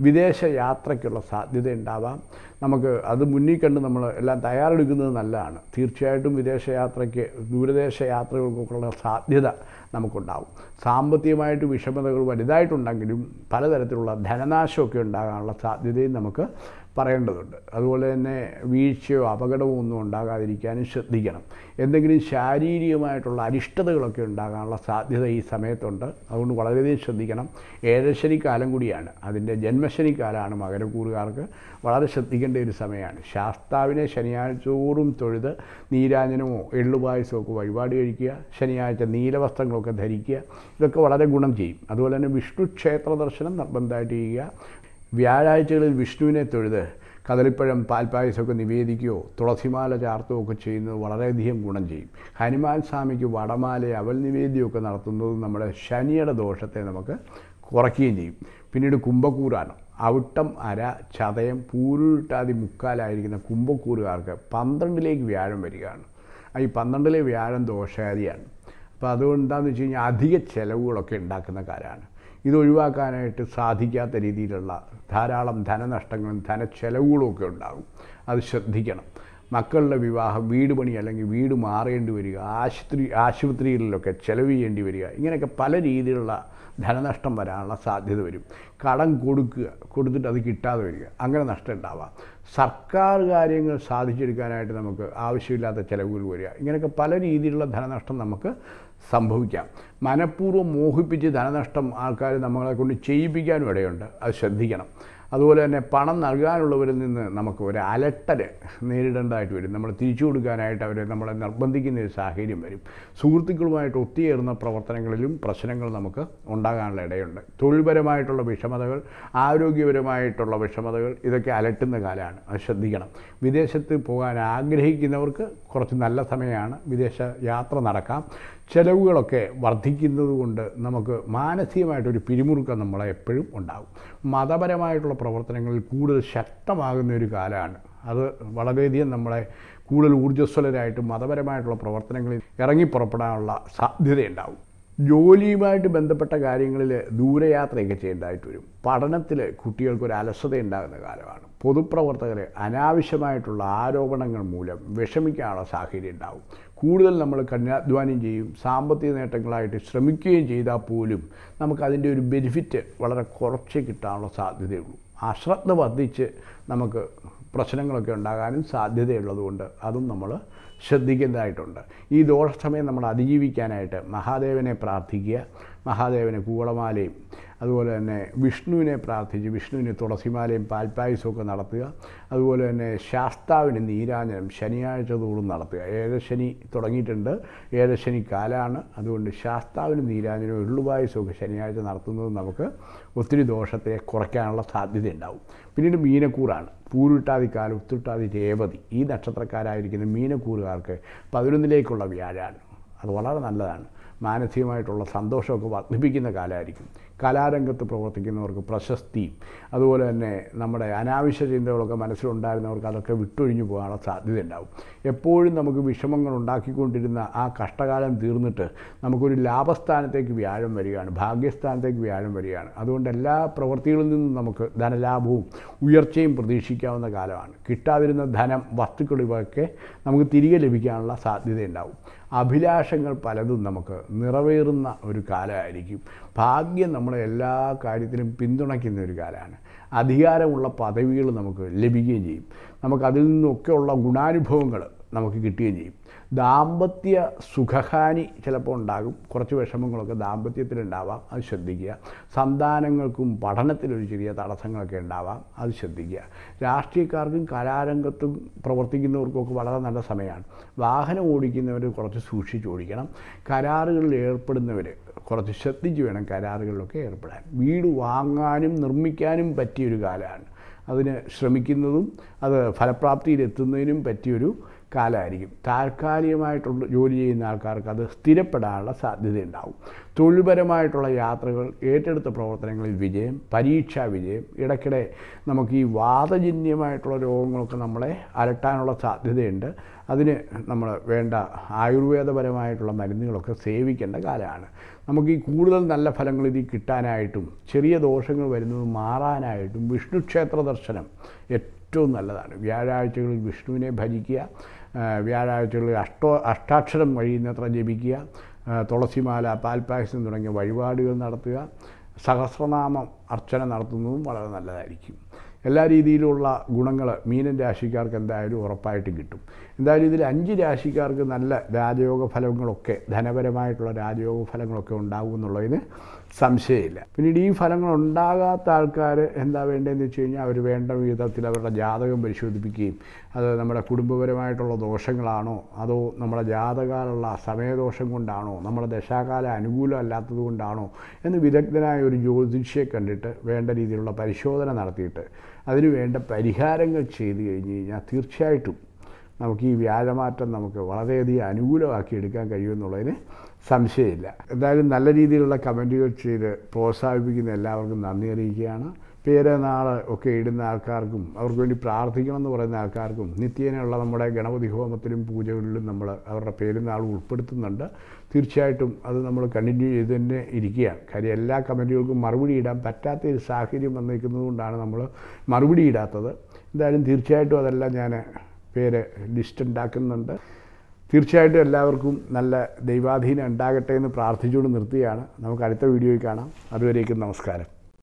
വിദേശ യാത്രയ്ക്കുള്ള സാധ്യത ഉണ്ടാവാം നമുക്ക് അത് മുന്നിൽ കണ്ട് നമ്മൾ എല്ലാം തയ്യാറെടുക്കുന്നത് നല്ലതാണ് തീർച്ചയായിട്ടും വിദേശയാത്രയ്ക്ക് ദൂരദേശ യാത്രകൾക്കൊക്കെയുള്ള സാധ്യത നമുക്കുണ്ടാവും സാമ്പത്തികമായിട്ട് വിഷമതകൾ വലുതായിട്ടുണ്ടെങ്കിലും പലതരത്തിലുള്ള ധനനാശമൊക്കെ ഉണ്ടാകാനുള്ള സാധ്യതയും നമുക്ക് പറയേണ്ടതുണ്ട് അതുപോലെ തന്നെ വീഴ്ചയോ അപകടമോ ഒന്നും ഉണ്ടാകാതിരിക്കാനും ശ്രദ്ധിക്കണം എന്തെങ്കിലും ശാരീരികമായിട്ടുള്ള അരിഷ്ടതകളൊക്കെ ഉണ്ടാകാനുള്ള സാധ്യത ഈ സമയത്തുണ്ട് അതുകൊണ്ട് വളരെയധികം ശ്രദ്ധിക്കണം ഏഴശനിക്കാലം കൂടിയാണ് അതിൻ്റെ ജന്മശനിക്കാലമാണ് മകരക്കൂറുകാർക്ക് വളരെ ശ്രദ്ധിക്കേണ്ട ഒരു സമയമാണ് ശാസ്താവിനെ ശനിയാഴ്ചോറും തൊഴുത് നീരാജനമോ എള്ളുപായസമോ ഒക്കെ വഴിപാട് കഴിക്കുക ശനിയാഴ്ച നീലവസ്ത്രങ്ങളൊക്കെ ധരിക്കുക ഇതൊക്കെ വളരെ ഗുണം ചെയ്യും അതുപോലെ തന്നെ വിഷ്ണു ക്ഷേത്ര ദർശനം നിർബന്ധമായിട്ട് ചെയ്യുക വ്യാഴാഴ്ചകളിൽ വിഷ്ണുവിനെ തൊഴുത് കദളിപ്പഴം പാൽപ്പായസമൊക്കെ നിവേദിക്കുകയോ തുളസിമാല ചാർത്തോ ഒക്കെ ചെയ്യുന്നത് വളരെയധികം ഗുണം ചെയ്യും ഹനുമാൻ സ്വാമിക്ക് വടമാല അവൽ നിവേദ്യമൊക്കെ നടത്തുന്നത് നമ്മുടെ ശനിയുടെ ദോഷത്തെ നമുക്ക് കുറയ്ക്കുകയും ചെയ്യും പിന്നീട് കുംഭക്കൂറാണ് അവിട്ടം അര ചതയം പൂരുട്ടാതി മുക്കാലായിരിക്കുന്ന കുംഭക്കൂറുകാർക്ക് പന്ത്രണ്ടിലേക്ക് വ്യാഴം വരികയാണ് ഈ പന്ത്രണ്ടിലെ വ്യാഴം ദോഷകാരിയാണ് അപ്പോൾ അതുകൊണ്ട് വെച്ച് കഴിഞ്ഞാൽ അധിക ചിലവുകളൊക്കെ ഉണ്ടാക്കുന്ന കാലമാണ് ഇതൊഴിവാക്കാനായിട്ട് സാധിക്കാത്ത രീതിയിലുള്ള ധാരാളം ധനനഷ്ടങ്ങളും ധനച്ചെലവുകളും ഒക്കെ ഉണ്ടാകും അത് ശ്രദ്ധിക്കണം മക്കളുടെ വിവാഹം വീട് പണി അല്ലെങ്കിൽ വീട് മാറേണ്ടി വരിക ആശുപത്രി ആശുപത്രികളിലൊക്കെ ചെലവ് ചെയ്യേണ്ടി വരിക ഇങ്ങനെയൊക്കെ പല രീതിയിലുള്ള ധനനഷ്ടം വരാനുള്ള സാധ്യത വരും കടം കൊടുക്കുക കൊടുത്തിട്ട് അത് കിട്ടാതെ വരിക അങ്ങനെ നഷ്ടം ഉണ്ടാവാം സർക്കാർ കാര്യങ്ങൾ സാധിച്ചെടുക്കാനായിട്ട് നമുക്ക് ആവശ്യമില്ലാത്ത ചിലവുകൾ വരിക ഇങ്ങനെയൊക്കെ പല രീതിയിലുള്ള ധനനഷ്ടം നമുക്ക് സംഭവിക്കാം മനഃപൂർവ്വം മോഹിപ്പിച്ച് ധനനഷ്ടം ആൾക്കാർ നമ്മളെ കൊണ്ട് ചെയ്യിപ്പിക്കാനും ഇടയുണ്ട് അത് ശ്രദ്ധിക്കണം അതുപോലെ തന്നെ പണം നൽകാനുള്ളവരിൽ നിന്ന് നമുക്ക് ഒരു അലട്ടൽ നേരിടേണ്ടതായിട്ട് വരും നമ്മൾ തിരിച്ചു കൊടുക്കാനായിട്ട് അവരെ നമ്മളെ നിർബന്ധിക്കുന്ന ഒരു സാഹചര്യം വരും സുഹൃത്തുക്കളുമായിട്ട് ഒത്തുചേർന്ന പ്രവർത്തനങ്ങളിലും പ്രശ്നങ്ങൾ നമുക്ക് ഉണ്ടാകാനുള്ള ഇടയുണ്ട് തൊഴിൽപരമായിട്ടുള്ള വിഷമതകൾ ആരോഗ്യപരമായിട്ടുള്ള വിഷമതകൾ ഇതൊക്കെ അലട്ടുന്ന കാലമാണ് അത് ശ്രദ്ധിക്കണം വിദേശത്ത് പോകാൻ ആഗ്രഹിക്കുന്നവർക്ക് കുറച്ച് നല്ല സമയമാണ് വിദേശ യാത്ര നടക്കാം ചിലവുകളൊക്കെ വർദ്ധിക്കുന്നത് കൊണ്ട് നമുക്ക് മാനസികമായിട്ടൊരു പിരിമുറുക്കം നമ്മളെ എപ്പോഴും ഉണ്ടാകും മതപരമായിട്ടുള്ള പ്രവർത്തനങ്ങളിൽ കൂടുതൽ ശക്തമാകുന്ന ഒരു കാലമാണ് അത് വളരെയധികം നമ്മളെ കൂടുതൽ ഊർജ്ജസ്വലരായിട്ട് മതപരമായിട്ടുള്ള പ്രവർത്തനങ്ങളിൽ ഇറങ്ങി പുറപ്പെടാനുള്ള സാധ്യതയുണ്ടാവും ജോലിയുമായിട്ട് ബന്ധപ്പെട്ട കാര്യങ്ങളിൽ ദൂരയാത്രയൊക്കെ ചെയ്യേണ്ടതായിട്ട് വരും പഠനത്തിൽ കുട്ടികൾക്കൊരു അലസത ഉണ്ടാകുന്ന കാലമാണ് പൊതുപ്രവർത്തകർ അനാവശ്യമായിട്ടുള്ള ആരോപണങ്ങൾ മൂലം വിഷമിക്കാനുള്ള സാഹചര്യം ഉണ്ടാവും കൂടുതൽ നമ്മൾ കഠിനാധ്വാനം ചെയ്യും സാമ്പത്തിക നേട്ടങ്ങളായിട്ട് ശ്രമിക്കുകയും ചെയ്താൽ പോലും നമുക്കതിൻ്റെ ഒരു ബെനിഫിറ്റ് വളരെ കുറച്ച് കിട്ടാനുള്ള സാധ്യതയുള്ളൂ അശ്രദ്ധ വർദ്ധിച്ച് നമുക്ക് പ്രശ്നങ്ങളൊക്കെ ഉണ്ടാകാനും സാധ്യതയുള്ളതുകൊണ്ട് അതും നമ്മൾ ശ്രദ്ധിക്കേണ്ടതായിട്ടുണ്ട് ഈ ദോഷസമയം നമ്മൾ അതിജീവിക്കാനായിട്ട് മഹാദേവനെ പ്രാർത്ഥിക്കുക മഹാദേവനെ കൂവളമാലയും അതുപോലെ തന്നെ വിഷ്ണുവിനെ പ്രാർത്ഥിച്ച് വിഷ്ണുവിന് തുളസിമാലയും പാൽപ്പായസമൊക്കെ നടത്തുക അതുപോലെ തന്നെ ശാസ്താവിന് നീരാഞ്ജനം ശനിയാഴ്ച തോറും നടത്തുക ഏഴശനി തുടങ്ങിയിട്ടുണ്ട് ഏഴശനി കാലാണ് അതുകൊണ്ട് ശാസ്താവിന് നീരാഞ്ജനം എള്ളുപായസമൊക്കെ ശനിയാഴ്ച നടത്തുന്നത് നമുക്ക് ഒത്തിരി ദോഷത്തെ കുറയ്ക്കാനുള്ള സാധ്യത ഉണ്ടാവും പിന്നീട് മീനക്കൂറാണ് പൂരുട്ടാതി കാലം ഉത്തുട്ടാതി രേവതി ഈ നക്ഷത്രക്കാരായിരിക്കുന്ന മീനക്കൂറുകാർക്ക് പതിനൊന്നിലേക്കുള്ള വ്യാഴാണ് അത് വളരെ നല്ലതാണ് മാനസികമായിട്ടുള്ള സന്തോഷമൊക്കെ വർദ്ധിപ്പിക്കുന്ന കാലമായിരിക്കും കലാരംഗത്ത് പ്രവർത്തിക്കുന്നവർക്ക് പ്രശസ്തി അതുപോലെ തന്നെ നമ്മുടെ അനാവശ്യ ചിന്തകളൊക്കെ മനസ്സിലുണ്ടായിരുന്നവർക്ക് അതൊക്കെ വിട്ടൊഴിഞ്ഞു പോകാനുള്ള സാധ്യത ഉണ്ടാവും എപ്പോഴും നമുക്ക് വിഷമങ്ങൾ ഉണ്ടാക്കിക്കൊണ്ടിരുന്ന ആ കഷ്ടകാലം തീർന്നിട്ട് നമുക്കൊരു ലാഭസ്ഥാനത്തേക്ക് വ്യാഴം വരികയാണ് ഭാഗ്യസ്ഥാനത്തേക്ക് വ്യാഴം വരികയാണ് അതുകൊണ്ട് എല്ലാ പ്രവൃത്തികളിൽ നിന്നും നമുക്ക് ധനലാഭവും ഉയർച്ചയും പ്രതീക്ഷിക്കാവുന്ന കാലമാണ് കിട്ടാതിരുന്ന ധനം വസ്തുക്കൾ ഇവയൊക്കെ നമുക്ക് തിരികെ ലഭിക്കാനുള്ള സാധ്യതയുണ്ടാവും അഭിലാഷങ്ങൾ പലതും നമുക്ക് നിറവേറുന്ന ഒരു കാലമായിരിക്കും ഭാഗ്യം നമ്മളെ എല്ലാ കാര്യത്തിലും പിന്തുണയ്ക്കുന്ന ഒരു കാലമാണ് അധികാരമുള്ള പദവികൾ നമുക്ക് ലഭിക്കുകയും ചെയ്യും നമുക്ക് അതിൽ നിന്നൊക്കെയുള്ള ഗുണാനുഭവങ്ങൾ നമുക്ക് കിട്ടുകയും ചെയ്യും ദാമ്പത്യ സുഖഹാനി ചിലപ്പോൾ ഉണ്ടാകും കുറച്ച് വിഷമങ്ങളൊക്കെ ദാമ്പത്യത്തിലുണ്ടാവാം അത് ശ്രദ്ധിക്കുക സന്താനങ്ങൾക്കും പഠനത്തിനൊരു ചെറിയ തടസ്സങ്ങളൊക്കെ ഉണ്ടാവാം അത് ശ്രദ്ധിക്കുക രാഷ്ട്രീയക്കാർക്കും കലാരംഗത്തും പ്രവർത്തിക്കുന്നവർക്കൊക്കെ വളരെ നല്ല സമയമാണ് വാഹനം ഓടിക്കുന്നവർ കുറച്ച് സൂക്ഷിച്ച് ഓടിക്കണം കരാറുകളിൽ ഏർപ്പെടുന്നവർ കുറച്ച് ശ്രദ്ധിച്ച് വേണം കരാറുകളിലൊക്കെ ഏർപ്പെടാൻ വീട് വാങ്ങാനും നിർമ്മിക്കാനും പറ്റിയൊരു കാലമാണ് അതിന് ശ്രമിക്കുന്നതും അത് ഫലപ്രാപ്തിയിലെത്തുന്നതിനും പറ്റിയൊരു കാലമായിരിക്കും താൽക്കാലികമായിട്ടുള്ള ജോലി ചെയ്യുന്ന ആൾക്കാർക്ക് അത് സ്ഥിരപ്പെടാനുള്ള സാധ്യതയുണ്ടാവും തൊഴിൽപരമായിട്ടുള്ള യാത്രകൾ ഏറ്റെടുത്ത പ്രവർത്തനങ്ങളിൽ വിജയം പരീക്ഷാ വിജയം ഇടയ്ക്കിടെ നമുക്ക് ഈ വാദജന്യമായിട്ടുള്ള രോഗങ്ങളൊക്കെ നമ്മളെ അലട്ടാനുള്ള സാധ്യതയുണ്ട് അതിന് നമ്മൾ വേണ്ട ആയുർവേദപരമായിട്ടുള്ള മരുന്നുകളൊക്കെ സേവിക്കേണ്ട കാലമാണ് നമുക്ക് ഈ കൂടുതൽ നല്ല ഫലങ്ങൾ ഇതിൽ കിട്ടാനായിട്ടും ചെറിയ ദോഷങ്ങൾ വരുന്നത് മാറാനായിട്ടും വിഷ്ണുക്ഷേത്ര ദർശനം ഏറ്റവും നല്ലതാണ് വ്യാഴാഴ്ചകളിൽ വിഷ്ണുവിനെ ഭജിക്കുക വ്യാഴാഴ്ചകളിൽ അഷ്ടോ അഷ്ടാക്ഷരം വഴിയുന്നത്ര ജപിക്കുക തുളസിമാല പാൽപായസം തുടങ്ങിയ വഴിപാടുകൾ നടത്തുക സഹസ്രനാമം അർച്ചന നടത്തുന്നതും വളരെ നല്ലതായിരിക്കും എല്ലാ രീതിയിലുള്ള ഗുണങ്ങൾ മീനൻ രാശിക്കാർക്ക് എന്തായാലും ഉറപ്പായിട്ടും കിട്ടും എന്തായാലും ഇതിൽ അഞ്ച് രാശിക്കാർക്ക് നല്ല രാജയോഗ ഫലങ്ങളൊക്കെ ധനപരമായിട്ടുള്ള രാജയോഗ ഫലങ്ങളൊക്കെ ഉണ്ടാകും എന്നുള്ളതിന് സംശയമില്ല പിന്നീട് ഈ ഫലങ്ങൾ ഉണ്ടാകാത്ത ആൾക്കാർ എന്താ വേണ്ടതെന്ന് വെച്ച് കഴിഞ്ഞാൽ അവർ വേണ്ട വിധത്തിൽ അവരുടെ ജാതകം പരിശോധിപ്പിക്കുകയും അത് നമ്മുടെ കുടുംബപരമായിട്ടുള്ള ദോഷങ്ങളാണോ അതോ നമ്മുടെ ജാതകാലുള്ള സമയദോഷം കൊണ്ടാണോ നമ്മുടെ ദശാകാല അനുകൂലം അല്ലാത്തത് കൊണ്ടാണോ എന്ന് വിദഗ്ധനായ ഒരു ജ്യോതിഷിയെ കണ്ടിട്ട് വേണ്ട രീതിയിലുള്ള പരിശോധന നടത്തിയിട്ട് അതിനു വേണ്ട പരിഹാരങ്ങൾ ചെയ്തു കഴിഞ്ഞ് കഴിഞ്ഞാൽ തീർച്ചയായിട്ടും നമുക്ക് ഈ വ്യാഴമാറ്റം നമുക്ക് വളരെയധികം അനുകൂലമാക്കി എടുക്കാൻ കഴിയുമെന്നുള്ളതിന് സംശയമില്ല എന്തായാലും നല്ല രീതിയിലുള്ള കമൻറ്റുകൾ ചെയ്ത് പ്രോത്സാഹിപ്പിക്കുന്ന എല്ലാവർക്കും നന്ദി അറിയിക്കുകയാണ് പേര് നാൾ ഒക്കെ ഇടുന്ന ആൾക്കാർക്കും അവർക്ക് വേണ്ടി പ്രാർത്ഥിക്കണം എന്ന് പറയുന്ന ആൾക്കാർക്കും നിത്യേനയുള്ള നമ്മുടെ ഗണപതി ഹോമത്തിലും പൂജകളിലും നമ്മൾ അവരുടെ നാൾ ഉൾപ്പെടുത്തുന്നുണ്ട് തീർച്ചയായിട്ടും അത് നമ്മൾ കണ്ടിന്യൂ ചെയ്ത് തന്നെ ഇരിക്കുകയാണ് കാര്യം എല്ലാ കമൻറ്റുകൾക്കും മറുപടി ഇടാൻ പറ്റാത്ത ഒരു സാഹചര്യം വന്നിരിക്കുന്നത് കൊണ്ടാണ് നമ്മൾ മറുപടി ഇടാത്തത് എന്തായാലും തീർച്ചയായിട്ടും അതെല്ലാം ഞാൻ പേര് ലിസ്റ്റ് ഉണ്ടാക്കുന്നുണ്ട് തീർച്ചയായിട്ടും എല്ലാവർക്കും നല്ല ദൈവാധീനം ഉണ്ടാകട്ടെ എന്ന് പ്രാർത്ഥിച്ചുകൊണ്ട് നിർത്തുകയാണ് നമുക്ക് അടുത്ത വീഡിയോയിൽ കാണാം അതുവരേക്കും നമസ്കാരം